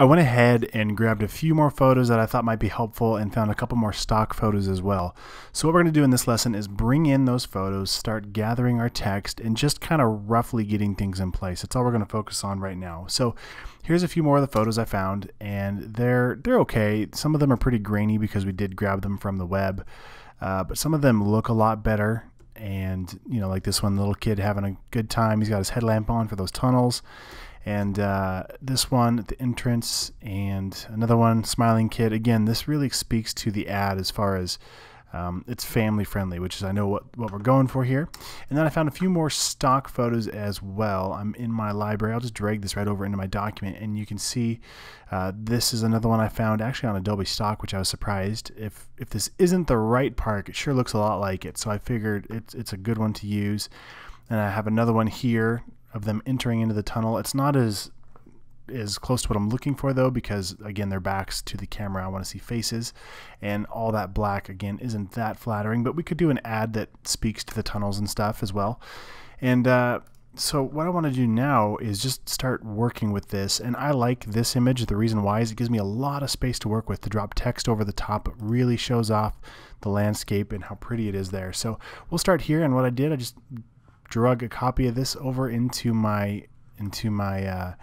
I went ahead and grabbed a few more photos that I thought might be helpful and found a couple more stock photos as well. So what we're going to do in this lesson is bring in those photos, start gathering our text, and just kind of roughly getting things in place. That's all we're going to focus on right now. So here's a few more of the photos I found, and they're, they're okay. Some of them are pretty grainy because we did grab them from the web, uh, but some of them look a lot better and you know like this one little kid having a good time he's got his headlamp on for those tunnels and uh, this one the entrance and another one smiling kid again this really speaks to the ad as far as um, it's family friendly which is i know what, what we're going for here and then i found a few more stock photos as well i'm in my library i'll just drag this right over into my document and you can see uh, this is another one i found actually on adobe stock which i was surprised if if this isn't the right park it sure looks a lot like it so i figured it's, it's a good one to use and I have another one here of them entering into the tunnel. It's not as is close to what I'm looking for though because again their backs to the camera I want to see faces and all that black again isn't that flattering but we could do an ad that speaks to the tunnels and stuff as well and uh, so what I want to do now is just start working with this and I like this image the reason why is it gives me a lot of space to work with to drop text over the top it really shows off the landscape and how pretty it is there so we'll start here and what I did I just drug a copy of this over into my into my uh,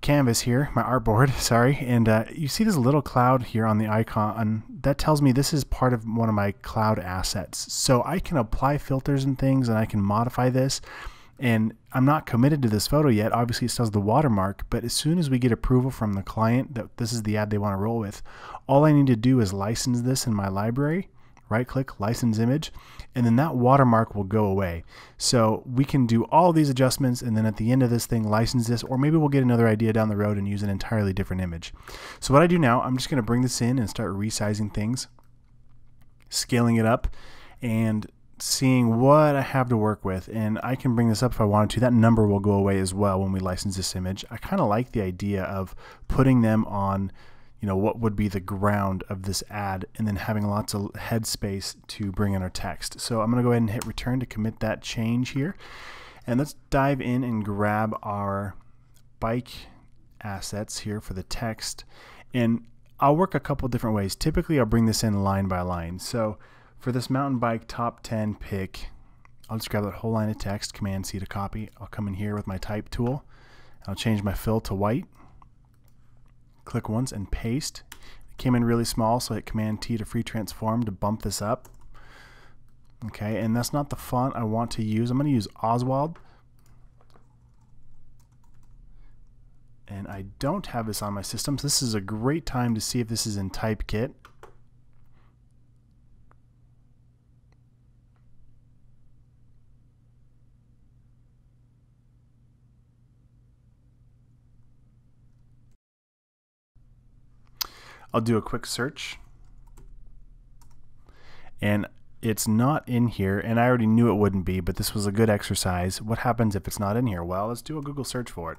canvas here, my artboard, sorry, and uh, you see this little cloud here on the icon. That tells me this is part of one of my cloud assets. So I can apply filters and things and I can modify this. And I'm not committed to this photo yet. Obviously, it still has the watermark, but as soon as we get approval from the client that this is the ad they want to roll with, all I need to do is license this in my library right click, license image, and then that watermark will go away. So we can do all these adjustments and then at the end of this thing license this, or maybe we'll get another idea down the road and use an entirely different image. So what I do now, I'm just gonna bring this in and start resizing things, scaling it up, and seeing what I have to work with and I can bring this up if I wanted to. That number will go away as well when we license this image. I kind of like the idea of putting them on you know, what would be the ground of this ad and then having lots of headspace to bring in our text. So I'm going to go ahead and hit return to commit that change here. And let's dive in and grab our bike assets here for the text. And I'll work a couple different ways. Typically, I'll bring this in line by line. So for this mountain bike top 10 pick, I'll just grab that whole line of text, Command C to copy. I'll come in here with my type tool. I'll change my fill to white click once and paste. It came in really small, so hit Command T to free transform to bump this up. Okay, and that's not the font I want to use. I'm going to use Oswald. And I don't have this on my system, so this is a great time to see if this is in Typekit. I'll do a quick search. And it's not in here, and I already knew it wouldn't be, but this was a good exercise. What happens if it's not in here? Well, let's do a Google search for it.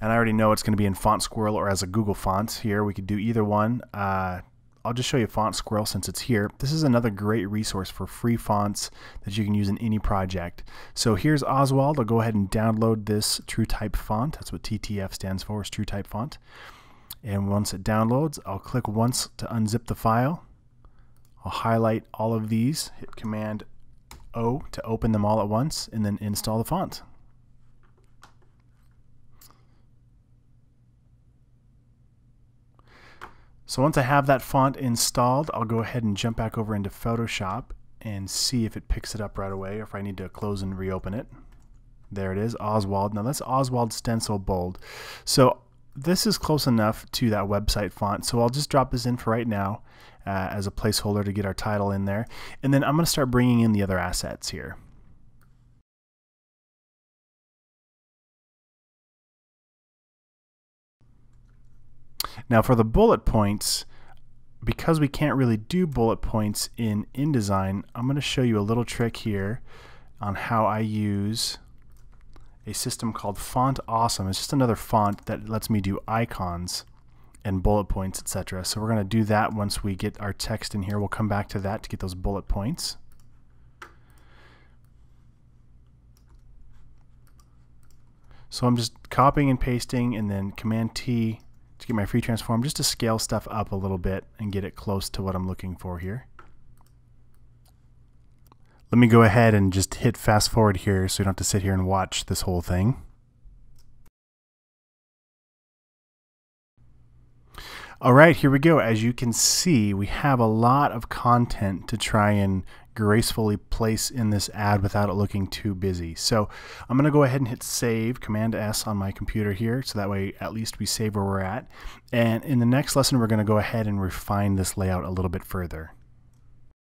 And I already know it's going to be in Font Squirrel or as a Google font here. We could do either one. Uh, I'll just show you Font Squirrel since it's here. This is another great resource for free fonts that you can use in any project. So here's Oswald. I'll go ahead and download this TrueType font. That's what TTF stands for, is TrueType font. And once it downloads, I'll click once to unzip the file. I'll highlight all of these, hit Command O to open them all at once, and then install the font. So once I have that font installed, I'll go ahead and jump back over into Photoshop and see if it picks it up right away or if I need to close and reopen it. There it is, Oswald. Now that's Oswald Stencil Bold. So this is close enough to that website font, so I'll just drop this in for right now uh, as a placeholder to get our title in there. And then I'm going to start bringing in the other assets here. Now for the bullet points, because we can't really do bullet points in InDesign, I'm going to show you a little trick here on how I use a system called Font Awesome. It's just another font that lets me do icons and bullet points, etc. So we're going to do that once we get our text in here. We'll come back to that to get those bullet points. So I'm just copying and pasting and then Command T to get my free transform just to scale stuff up a little bit and get it close to what I'm looking for here. Let me go ahead and just hit fast forward here so you don't have to sit here and watch this whole thing. All right, here we go. As you can see, we have a lot of content to try and gracefully place in this ad without it looking too busy. So I'm going to go ahead and hit save, Command S on my computer here, so that way at least we save where we're at. And in the next lesson, we're going to go ahead and refine this layout a little bit further.